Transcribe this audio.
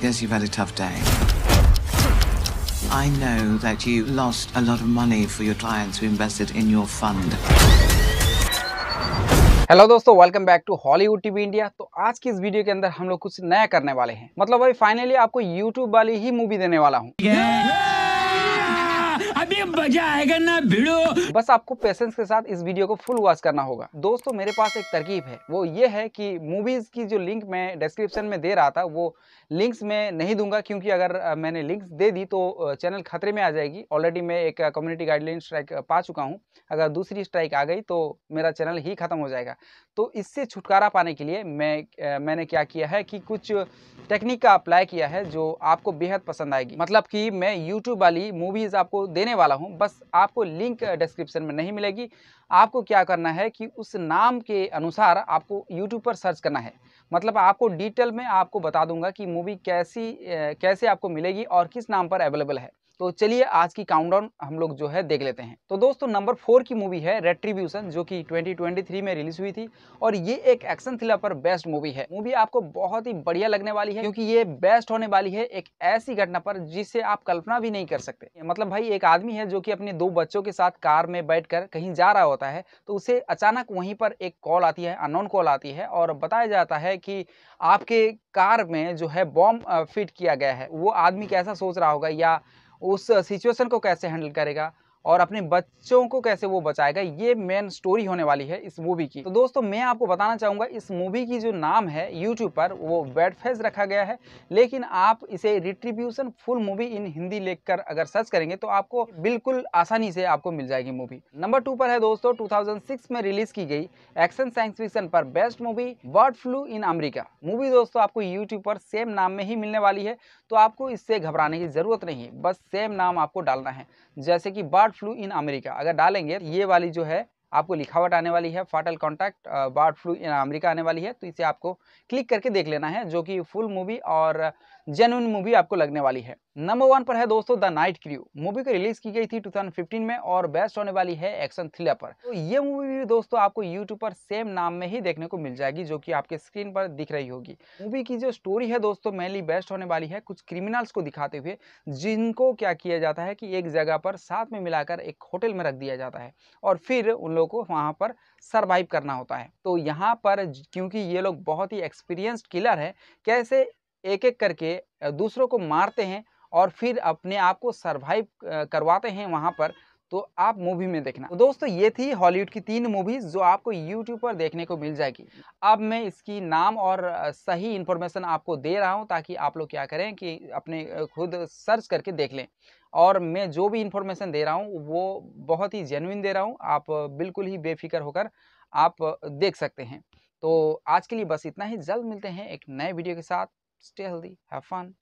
guess you've had a tough day. I know that you lost a lot of money for your clients who invested in your fund. Hello दोस्तों welcome back to Hollywood TV India तो आज की इस video के अंदर हम लोग कुछ नया करने वाले हैं मतलब भाई फाइनली आपको यूट्यूब वाली ही मूवी देने वाला हूँ yeah! अभी मजा आएगा ना भिड़ो बस आपको पेशेंस के साथ इस वीडियो को फुल वॉच करना होगा दोस्तों मेरे पास एक तरकीब है वो ये है कि मूवीज की जो लिंक मैं डिस्क्रिप्शन में दे रहा था वो लिंक्स मैं नहीं दूंगा क्योंकि अगर मैंने लिंक्स दे दी तो चैनल खतरे में आ जाएगी ऑलरेडी मैं एक कम्युनिटी गाइडलाइन स्ट्राइक पा चुका हूँ अगर दूसरी स्ट्राइक आ गई तो मेरा चैनल ही खत्म हो जाएगा तो इससे छुटकारा पाने के लिए मैं मैंने क्या किया है कि कुछ टेक्निक का अप्लाई किया है जो आपको बेहद पसंद आएगी मतलब कि मैं यूट्यूब वाली मूवीज आपको देने वाला हूँ बस आपको लिंक डिस्क्रिप्शन में नहीं मिलेगी आपको क्या करना है कि उस नाम के अनुसार आपको यूट्यूब पर सर्च करना है मतलब आपको डिटेल में आपको बता दूंगा कि मूवी कैसी कैसे आपको मिलेगी और किस नाम पर अवेलेबल है तो चलिए आज की काउंटडाउन हम लोग जो है देख लेते हैं तो दोस्तों नंबर फोर की मूवी है रेट्रीब्यूशन जो कि 2023 में रिलीज हुई थी और ये एक एक्शन थ्रिलर पर बेस्ट मूवी है मूवी आपको बहुत ही बढ़िया लगने वाली है क्योंकि ये बेस्ट होने वाली है एक ऐसी घटना पर जिसे आप कल्पना भी नहीं कर सकते मतलब भाई एक आदमी है जो कि अपने दो बच्चों के साथ कार में बैठ कर कहीं जा रहा होता है तो उसे अचानक वहीं पर एक कॉल आती है अनोन कॉल आती है और बताया जाता है कि आपके कार में जो है बॉम्ब फिट किया गया है वो आदमी कैसा सोच रहा होगा या उस सिचुएशन को कैसे हैंडल करेगा और अपने बच्चों को कैसे वो बचाएगा ये मेन स्टोरी होने वाली है इस मूवी की तो दोस्तों मैं आपको बताना चाहूँगा इस मूवी की जो नाम है यूट्यूब पर वो बैड फेज रखा गया है लेकिन आप इसे retribution full movie in Hindi लेकर अगर सर्च करेंगे तो आपको बिल्कुल आसानी से आपको मिल जाएगी मूवी नंबर टू पर है दोस्तों टू में रिलीज की गई एक्शन साइंस फिक्शन पर based movie bird flu in America movie दोस्तों आपको यूट्यूब पर सेम नाम में ही मिलने वाली है तो आपको इससे घबराने की जरूरत नहीं बस सेम नाम आपको डालना है जैसे कि bird bird flu in America अगर डालेंगे ये वाली जो है आपको लिखावट आने वाली है fatal contact bird flu in America आने वाली है तो इसे आपको क्लिक करके देख लेना है जो कि फुल मूवी और जेनुइन मूवी आपको लगने वाली है नंबर वन पर है दोस्तों द नाइट क्रू मूवी को रिलीज की गई थी 2015 में और बेस्ट होने वाली है एक्शन थ्रिलर पर तो ये मूवी भी दोस्तों आपको यूट्यूब पर सेम नाम में ही देखने को मिल जाएगी जो कि आपके स्क्रीन पर दिख रही होगी मूवी की जो स्टोरी है दोस्तों मेनली बेस्ट होने वाली है कुछ क्रिमिनल्स को दिखाते हुए जिनको क्या किया जाता है कि एक जगह पर साथ में मिलाकर एक होटल में रख दिया जाता है और फिर उन लोग को वहाँ पर सर्वाइव करना होता है तो यहाँ पर क्योंकि ये लोग बहुत ही एक्सपीरियंस्ड किलर है कैसे एक एक करके दूसरों को मारते हैं और फिर अपने आप को सरवाइव करवाते हैं वहाँ पर तो आप मूवी में देखना तो दोस्तों ये थी हॉलीवुड की तीन मूवीज जो आपको यूट्यूब पर देखने को मिल जाएगी अब मैं इसकी नाम और सही इन्फॉर्मेशन आपको दे रहा हूँ ताकि आप लोग क्या करें कि अपने खुद सर्च करके देख लें और मैं जो भी इन्फॉर्मेशन दे रहा हूँ वो बहुत ही जेनुइन दे रहा हूँ आप बिल्कुल ही बेफिक्र होकर आप देख सकते हैं तो आज के लिए बस इतना ही जल्द मिलते हैं एक नए वीडियो के साथ स्टे हेल्दी हैव फन